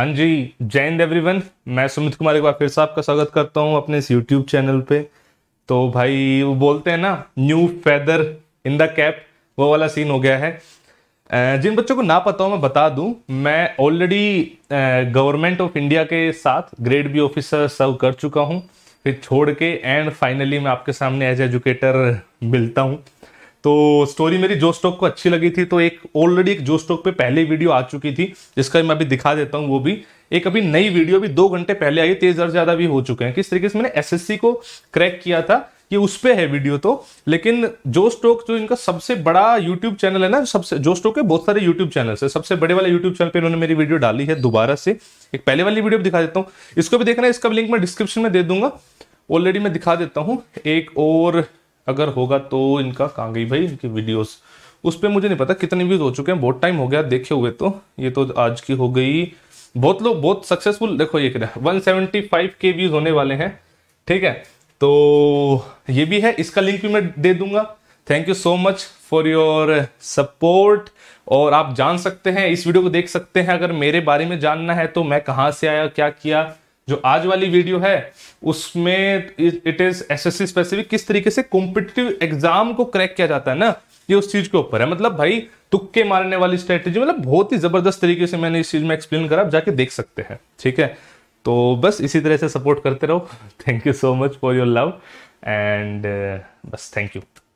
हाँ जी जय हिंद एवरीवन मैं सुमित कुमार एक बार फिर से आपका स्वागत करता हूँ अपने इस यूट्यूब चैनल पे तो भाई वो बोलते हैं ना new feather in the cap वो वाला सीन हो गया है जिन बच्चों को ना पता हो मैं बता दूं मैं ऑलरेडी गवर्नमेंट ऑफ इंडिया के साथ ग्रेड बी ऑफिसर सर्व कर चुका हूँ फिर छोड़ के एंड फाइनली मैं आपके सामने एज एजुकेटर मिलता हूँ तो स्टोरी मेरी जो स्टॉक को अच्छी लगी थी तो एक ऑलरेडी एक जो स्टॉक पे पहले वीडियो आ चुकी थी जिसका मैं अभी दिखा देता हूँ वो भी एक अभी नई वीडियो भी दो घंटे पहले आई तेज दर ज्यादा भी हो चुके हैं किस तरीके से मैंने एसएससी को क्रैक किया था कि उस पर है वीडियो तो लेकिन जो स्टॉक जो इनका सबसे बड़ा यूट्यूब चैनल है ना सबसे जो स्टॉक के बहुत सारे यूट्यूब चैनल है सबसे बड़े वाले यूट्यूब चैनल पे इन्होंने मेरी वीडियो डाली है दोबारा से एक पहले वाली वीडियो भी दिखा देता हूँ इसको भी देखना इसका लिंक मैं डिस्क्रिप्शन में दे दूंगा ऑलरेडी मैं दिखा देता हूँ एक और अगर होगा तो इनका कांगई भाई इनकी वीडियोस उस पर मुझे नहीं पता कितने व्यूज हो चुके हैं बहुत टाइम हो गया देखे हुए तो ये तो आज की हो गई बहुत लोग बहुत सक्सेसफुल देखो ये क्या वन सेवेंटी फाइव के व्यूज होने वाले हैं ठीक है तो ये भी है इसका लिंक भी मैं दे दूंगा thank you so much for your support और आप जान सकते हैं इस वीडियो को देख सकते हैं अगर मेरे बारे में जानना है तो मैं कहाँ से आया क्या किया जो आज वाली वीडियो है उसमें इट इज एसएससी स्पेसिफिक किस तरीके से कॉम्पिटेटिव एग्जाम को क्रैक किया जाता है ना ये उस चीज के ऊपर है मतलब भाई तुक्के मारने वाली स्ट्रेटेजी मतलब बहुत ही जबरदस्त तरीके से मैंने इस चीज में एक्सप्लेन करा आप जाके देख सकते हैं ठीक है तो बस इसी तरह से सपोर्ट करते रहो thank you so much for your love and बस थैंक यू